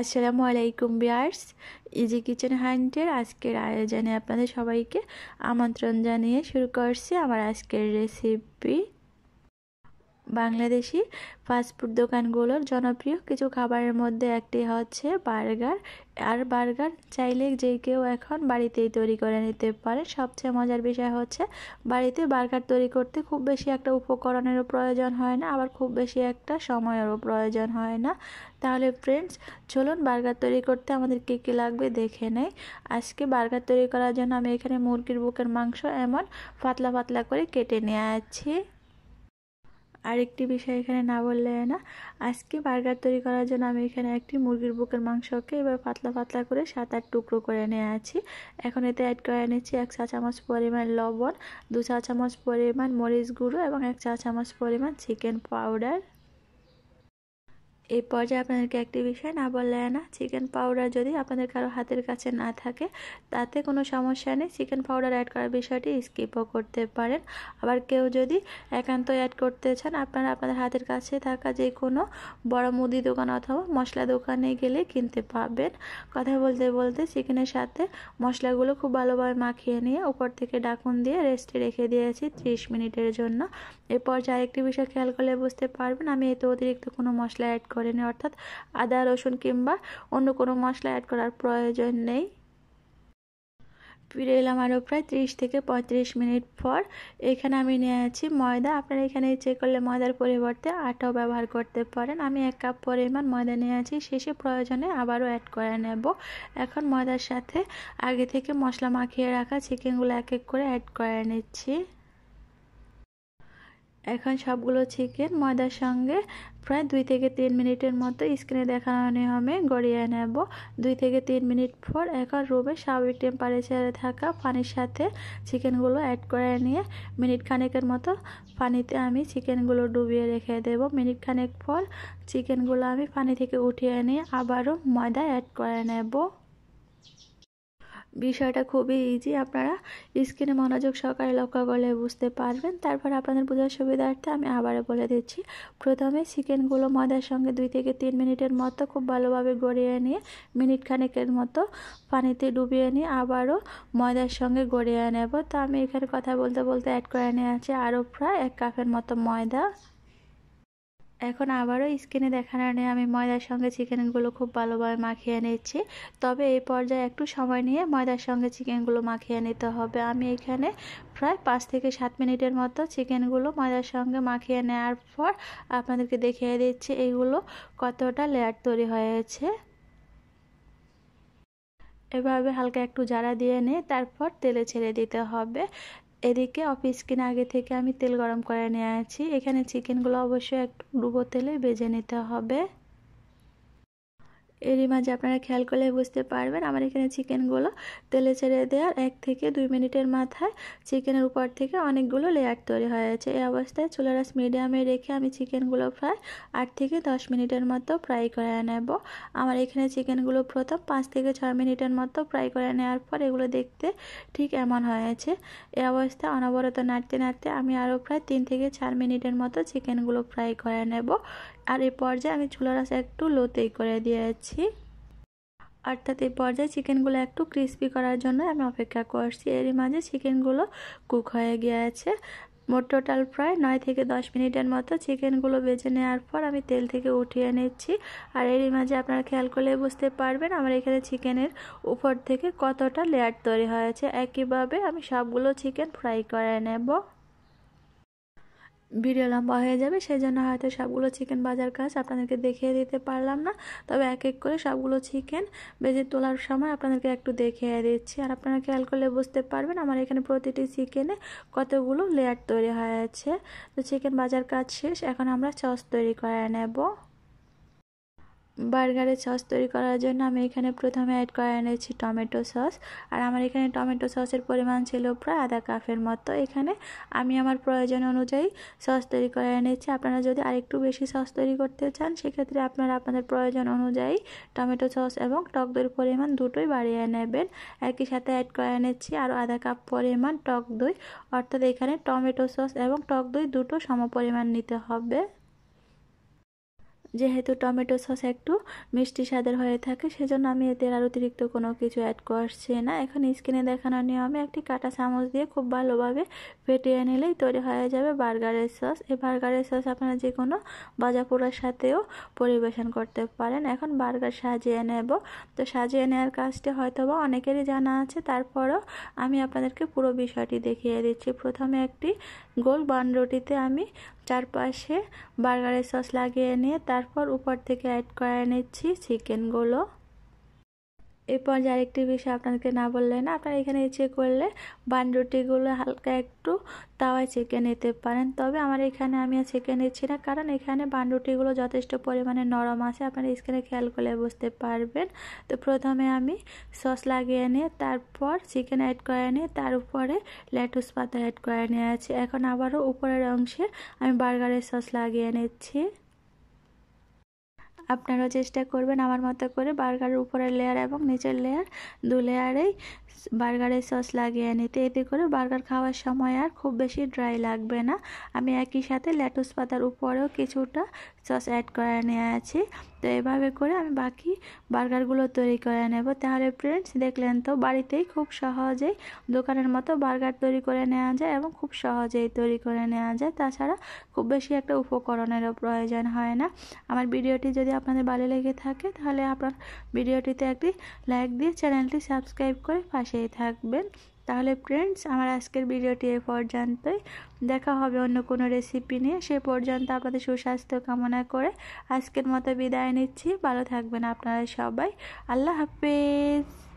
আসসালামু আলাইকুম বিয়ার্স easy kitchen হ্যান্ডের আজকের আয়োজনে আপনাদের সবাইকে আমন্ত্রণ জানিয়ে শুরু করছি আমার আজকের রেসিপি বাংলাদেশি ফাস্টফুড দোকানগুলোর জনপ্রিয় কিছু খাবারের মধ্যে একটি হচ্ছে বার্গার আর বার্গার চাইলে যে কেউ এখন বাড়িতেই তৈরি করে নিতে পারে সবচেয়ে মজার বিষয় হচ্ছে বাড়িতে বার্গার তৈরি করতে খুব বেশি একটা উপকরণেরও প্রয়োজন হয় না আবার খুব বেশি একটা সময়েরও প্রয়োজন হয় না তাহলে ফ্রেন্ডস চলুন বার্গার তৈরি করতে আমাদের কী কী লাগবে দেখে নেই আজকে বার্গার তৈরি করার জন্য আমি এখানে মুরগির বুকের মাংস এমন পাতলা পাতলা করে কেটে নিয়ে আছি আরেকটি বিষয় এখানে না বললে না আজকে বার্গার তৈরি করার জন্য আমি এখানে একটি মুরগির বুকের মাংসকে এবার পাতলা পাতলা করে সাত আট টুকরো করে নিয়ে আছি এখন এতে অ্যাড করে নিচ্ছি এক চা চামচ পরিমাণ লবণ দু চা চামচ পরিমাণ মরিচ গুঁড়ো এবং এক চা চামচ পরিমাণ চিকেন পাউডার এই পর্যায়ে আপনাদেরকে একটি বিষয় না বললে না চিকেন পাউডার যদি আপনাদের কারো হাতের কাছে না থাকে তাতে কোনো সমস্যা নেই চিকেন পাউডার অ্যাড করার বিষয়টি স্কিপও করতে পারেন আবার কেউ যদি একান্ত অ্যাড করতে চান আপনারা আপনাদের হাতের কাছে থাকা যে কোনো বড় মুদি দোকান অথবা মশলা দোকানে গেলে কিনতে পাবেন কথা বলতে বলতে চিকেনের সাথে মশলাগুলো খুব ভালোভাবে মাখিয়ে নিয়ে উপর থেকে ডাকুন দিয়ে রেস্টে রেখে দিয়েছি ত্রিশ মিনিটের জন্য এরপর যা একটি বিষয় খেয়াল করলে বুঝতে পারবেন আমি এতে অতিরিক্ত কোনো মশলা অ্যাড করি করেনি অর্থাৎ আদা রসুন কিংবা অন্য কোনো মশলা অ্যাড করার প্রয়োজন নেই ফিরে এলাম আরও প্রায় ত্রিশ থেকে পঁয়ত্রিশ মিনিট পর এখানে আমি নিয়ে আছি ময়দা আপনারা এখানে চেক করলে ময়দার পরিবর্তে আটাও ব্যবহার করতে পারেন আমি এক কাপ পরিমাণ ময়দা নিয়ে আছি শেষে প্রয়োজনে আবারও অ্যাড করে নেব এখন ময়দার সাথে আগে থেকে মশলা মাখিয়ে রাখা চিকেনগুলো এক এক করে অ্যাড করে নিচ্ছি এখন সবগুলো চিকেন ময়দার সঙ্গে প্রায় দুই থেকে তিন মিনিটের মতো স্ক্রিনে দেখানো নিয়মে গড়িয়ে নেব দুই থেকে তিন মিনিট পর এখন রুমে স্বাভাবিক টেম্পারেচারে থাকা পানির সাথে চিকেনগুলো অ্যাড করে নিয়ে মিনিট খানেকের মতো পানিতে আমি চিকেনগুলো ডুবিয়ে রেখে দেব মিনিট খানেক পর চিকেনগুলো আমি পানি থেকে উঠিয়ে নিয়ে আবারও ময়দা অ্যাড করে নেব বিষয়টা খুবই ইজি আপনারা স্ক্রিনে মনোযোগ সহকারে লক্ষ্য করলে বুঝতে পারবেন তারপর আপনাদের বোঝার সুবিধার্থে আমি আবারও বলে দিচ্ছি প্রথমে চিকেনগুলো ময়দার সঙ্গে দুই থেকে তিন মিনিটের মতো খুব ভালোভাবে গড়িয়ে নিয়ে মিনিট খানেকের মতো পানিতে ডুবিয়ে নিয়ে আবারও ময়দার সঙ্গে গড়িয়ে নেব তো আমি এখানে কথা বলতে বলতে অ্যাড করে নিয়ে আছে আরও প্রায় এক কাপের মতো ময়দা এখন আবারও স্কিনে দেখানোর নিয়ে আমি ময়দার সঙ্গে চিকেনগুলো খুব ভালোভাবে মাখিয়ে নিচ্ছি তবে এই পর্যায়ে একটু সময় নিয়ে ময়দার সঙ্গে চিকেনগুলো মাখিয়ে নিতে হবে আমি এখানে প্রায় পাঁচ থেকে সাত মিনিটের মতো চিকেনগুলো ময়দার সঙ্গে মাখিয়ে নেওয়ার পর আপনাদেরকে দেখিয়ে দিচ্ছি এইগুলো কতটা লেয়ার তৈরি হয়েছে এভাবে হালকা একটু জারা দিয়ে নিয়ে তারপর তেলে ছেড়ে দিতে হবে এদিকে অফিস স্কিন আগে থেকে আমি তেল গরম করে নিয়ে আছি এখানে চিকেনগুলো অবশ্যই একটু ডুবো তেলে ভেজে নিতে হবে এরই মাঝে আপনারা খেয়াল করলে বুঝতে পারবেন আমার এখানে চিকেনগুলো তেলে ছেড়ে দেওয়ার এক থেকে দুই মিনিটের মাথায় চিকেনের উপর থেকে অনেকগুলো লেয়ার তৈরি হয়েছে এই অবস্থায় চুলা রাস মিডিয়ামে রেখে আমি চিকেনগুলো ফ্রাই আট থেকে দশ মিনিটের মতো ফ্রাই করে নেব আমার এখানে চিকেনগুলো প্রথম পাঁচ থেকে ছয় মিনিটের মতো ফ্রাই করে নেওয়ার পর এগুলো দেখতে ঠিক এমন হয়েছে এ অবস্থায় অনবরত নাড়তে নাড়তে আমি আরও প্রায় তিন থেকে চার মিনিটের মতো চিকেনগুলো ফ্রাই করে নেব আর এ পর্যায়ে আমি চুলা রাস একটু লোতেই করে দিয়েছি দিচ্ছি অর্থাৎ এই পর্যায়ে চিকেনগুলো একটু ক্রিস্পি করার জন্য আমি অপেক্ষা করছি এর মাঝে চিকেনগুলো কুক হয়ে গিয়েছে মোট টোটাল প্রায় নয় থেকে দশ মিনিটের মতো চিকেনগুলো বেজে নেওয়ার পর আমি তেল থেকে উঠিয়ে নিচ্ছি আর এরই মাঝে আপনারা খেয়াল করলে বুঝতে পারবেন আমার এখানে চিকেনের উপর থেকে কতটা লেয়ার তৈরি হয়েছে একইভাবে আমি সবগুলো চিকেন ফ্রাই করে নেব ভিডিও লম্বা হয়ে যাবে সেই জন্য হয়তো সবগুলো চিকেন বাজার কাজ আপনাদেরকে দেখিয়ে দিতে পারলাম না তবে এক এক করে সবগুলো চিকেন বেজে তোলার সময় আপনাদেরকে একটু দেখিয়ে দিচ্ছি আর আপনারা খেয়াল করলে বুঝতে পারবেন আমার এখানে প্রতিটি চিকেনে কতগুলো লেয়ার তৈরি হয়েছে তো চিকেন বাজার কাজ শেষ এখন আমরা সস তৈরি করে নেব বার্গারের সস তৈরি করার জন্য আমি এখানে প্রথমে অ্যাড করে এনেছি টমেটো সস আর আমার এখানে টমেটো সসের পরিমাণ ছিল প্রায় আধা কাপের মতো এখানে আমি আমার প্রয়োজন অনুযায়ী সস তৈরি করে এনেছি আপনারা যদি আরেকটু বেশি সস তৈরি করতে চান সেক্ষেত্রে আপনারা আপনাদের প্রয়োজন অনুযায়ী টমেটো সস এবং টক দইয়ের পরিমাণ দুটোই বাড়িয়ে নেবেন একই সাথে অ্যাড করে এনেছি আরও আধা কাপ পরিমাণ টক দই অর্থাৎ এখানে টমেটো সস এবং টক দই দুটো সম পরিমাণ নিতে হবে যেহেতু টমেটো সস একটু মিষ্টি স্বাদের হয়ে থাকে সেজন্য আমি এতে আর অতিরিক্ত কোনো কিছু অ্যাড করছি না এখন স্ক্রিনে দেখানো নিয়মে একটি কাটা চামচ দিয়ে খুব ভালোভাবে ফেটিয়ে নিলেই তৈরি হয়ে যাবে বার্গারের সস এই বার্গারের সস আপনারা যে কোনো বাজা পোড়ার সাথেও পরিবেশন করতে পারেন এখন বার্গার সাজিয়ে নেব তো সাজিয়ে নেওয়ার কাজটি হয়তোবা অনেকেরই জানা আছে তারপরও আমি আপনাদেরকে পুরো বিষয়টি দেখিয়ে দিচ্ছি প্রথমে একটি গোল বানরুটিতে আমি চারপাশে বার্গারের সস লাগিয়ে নিয়ে তারপর উপর থেকে অ্যাড করে নিচ্ছি চিকেনগুলো এরপর যে আরেকটি বিষয় আপনাদেরকে না বললে না আপনারা এখানে চেক করলে বানরুটিগুলো হালকা একটু তাওয়ায় ছেঁকে নিতে পারেন তবে আমার এখানে আমি আর চেকে নিচ্ছি না কারণ এখানে বানরুটিগুলো যথেষ্ট পরিমাণে নরম আছে আপনারা স্ক্রিনে খেয়াল করলে বুঝতে পারবেন তো প্রথমে আমি সস লাগিয়ে নিয়ে তারপর চিকেন অ্যাড করে নিয়ে তার উপরে লেটুস পাতা অ্যাড করে নিয়ে আছি এখন আবারও উপরের অংশে আমি বার্গারের সস লাগিয়ে নিচ্ছি আপনারাও চেষ্টা করবেন আমার মতো করে বার্গারের উপরের লেয়ার এবং নিচের লেয়ার দু লেয়ারেই বার্গারের সস লাগিয়ে নিতে এতে করে বার্গার খাওয়ার সময় আর খুব বেশি ড্রাই লাগবে না আমি একই সাথে ল্যাটুস পাতার উপরেও কিছুটা সস অ্যাড করে নিয়ে আছি তো এভাবে করে আমি বাকি বার্গারগুলো তৈরি করে নেব তাহলে ফ্রেন্ডস দেখলেন তো বাড়িতেই খুব সহজেই দোকানের মতো বার্গার তৈরি করে নেওয়া যায় এবং খুব সহজেই তৈরি করে নেওয়া যায় তাছাড়া খুব বেশি একটা উপকরণেরও প্রয়োজন হয় না আমার ভিডিওটি যদি আপনাদের ভালো লেগে থাকে তাহলে আপনার ভিডিওটিতে একটি লাইক দিয়ে চ্যানেলটি সাবস্ক্রাইব করে পাশেই থাকবেন তাহলে ফ্রেন্ডস আমার আজকের ভিডিওটি এ পর্যন্তই দেখা হবে অন্য কোনো রেসিপি নিয়ে সে পর্যন্ত আপনাদের সুস্বাস্থ্য কামনা করে আজকের মতো বিদায় নিচ্ছি ভালো থাকবেন আপনারা সবাই আল্লাহ হাফেজ